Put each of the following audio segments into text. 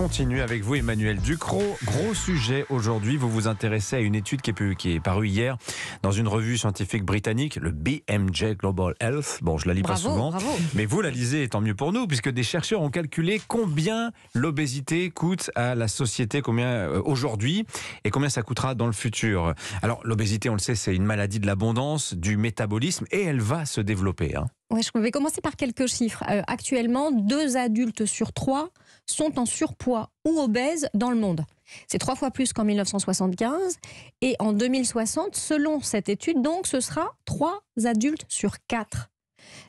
continue avec vous, Emmanuel Ducrot. Gros sujet aujourd'hui. Vous vous intéressez à une étude qui est, parue hier dans une revue scientifique britannique, le BMJ Global Health. Bon, je la lis pas souvent, mais vous la lisez, tant mieux pour nous, puisque des chercheurs ont calculé combien l'obésité coûte à la société, combien euh, aujourd'hui et combien ça coûtera dans le futur. Alors, l'obésité, on le sait, c'est une maladie de l'abondance, du métabolisme, et elle va se développer. Hein je vais commencer par quelques chiffres. Euh, actuellement, deux adultes sur trois sont en surpoids ou obèses dans le monde. C'est trois fois plus qu'en 1975. Et en 2060, selon cette étude, donc, ce sera trois adultes sur quatre.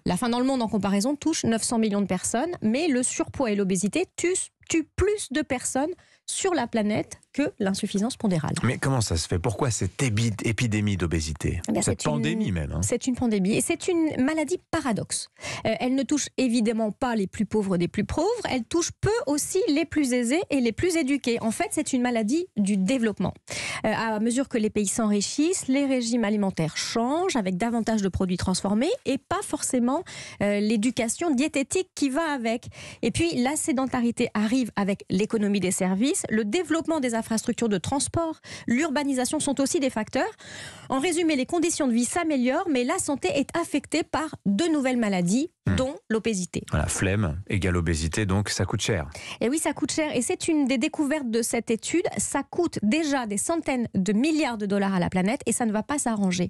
La faim dans le monde, en comparaison, touche 900 millions de personnes, mais le surpoids et l'obésité tuent plus de personnes sur la planète que l'insuffisance pondérale. Mais comment ça se fait Pourquoi cette épidémie d'obésité eh Cette pandémie même. Hein. C'est une pandémie et c'est une maladie paradoxe. Euh, elle ne touche évidemment pas les plus pauvres des plus pauvres, elle touche peu aussi les plus aisés et les plus éduqués. En fait, c'est une maladie du développement. Euh, à mesure que les pays s'enrichissent, les régimes alimentaires changent avec davantage de produits transformés et pas forcément euh, l'éducation diététique qui va avec. Et puis la sédentarité arrive avec l'économie des services, le développement des l'infrastructure de transport, l'urbanisation sont aussi des facteurs. En résumé, les conditions de vie s'améliorent, mais la santé est affectée par de nouvelles maladies, Hmm. dont l'obésité. Voilà, flemme égale obésité, donc ça coûte cher. Et oui, ça coûte cher. Et c'est une des découvertes de cette étude. Ça coûte déjà des centaines de milliards de dollars à la planète et ça ne va pas s'arranger.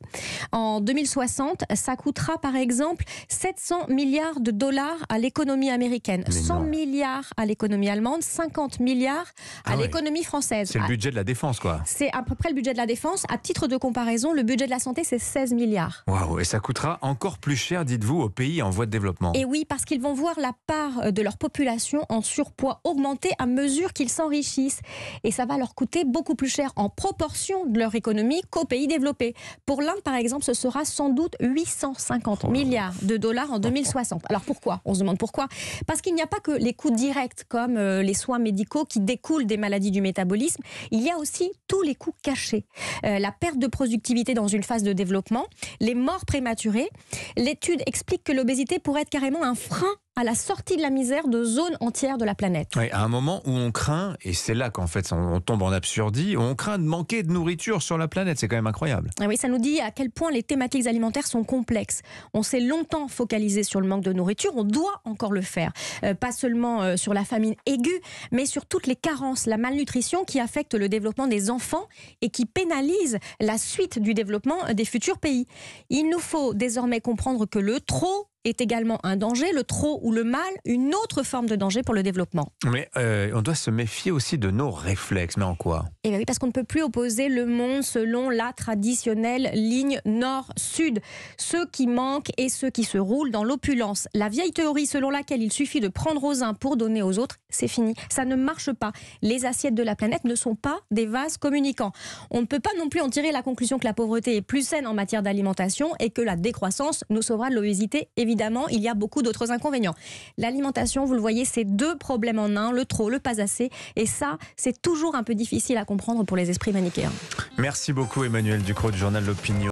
En 2060, ça coûtera par exemple 700 milliards de dollars à l'économie américaine, 100 milliards à l'économie allemande, 50 milliards ah à l'économie française. C'est le ah. budget de la défense, quoi. C'est à peu près le budget de la défense. À titre de comparaison, le budget de la santé, c'est 16 milliards. Waouh, et ça coûtera encore plus cher, dites-vous, aux pays en voie de développement et oui, parce qu'ils vont voir la part euh, de leur population en surpoids augmenter à mesure qu'ils s'enrichissent. Et ça va leur coûter beaucoup plus cher en proportion de leur économie qu'aux pays développés. Pour l'Inde, par exemple, ce sera sans doute 850 milliards de dollars en 2060. Alors pourquoi On se demande pourquoi. Parce qu'il n'y a pas que les coûts directs comme euh, les soins médicaux qui découlent des maladies du métabolisme. Il y a aussi tous les coûts cachés. Euh, la perte de productivité dans une phase de développement, les morts prématurées. L'étude explique que l'obésité pour pour être carrément un frein à la sortie de la misère de zones entières de la planète. Oui, à un moment où on craint, et c'est là qu'en fait on, tombe en absurdie, on craint de manquer de nourriture sur la planète. C'est quand même incroyable. Ah oui, ça nous dit à quel point les thématiques alimentaires sont complexes. On s'est longtemps focalisé sur le manque de nourriture, on doit encore le faire. Euh, pas seulement euh, sur la famine aiguë, mais sur toutes les carences, la malnutrition qui affecte le développement des enfants et qui pénalise la suite du développement euh, des futurs pays. Il nous faut désormais comprendre que le trop est également un danger. Le trop ou le mal une autre forme de danger pour le développement. Mais euh, on doit se méfier aussi de nos réflexes. Mais en quoi Eh bien oui, parce qu'on ne peut plus opposer le monde selon la traditionnelle ligne nord-sud. Ceux qui manquent et ceux qui se roulent dans l'opulence. La vieille théorie selon laquelle il suffit de prendre aux uns pour donner aux autres, c'est fini. Ça ne marche pas. Les assiettes de la planète ne sont pas des vases communicants. On ne peut pas non plus en tirer la conclusion que la pauvreté est plus saine en matière d'alimentation et que la décroissance nous sauvera de l'obésité. Évidemment, il y a beaucoup d'autres inconvénients. L'alimentation, vous le voyez, c'est deux problèmes en un, le trop, le pas assez. Et ça, c'est toujours un peu difficile à comprendre pour les esprits manichéens. Merci beaucoup Emmanuel Ducrot du journal L'Opinion.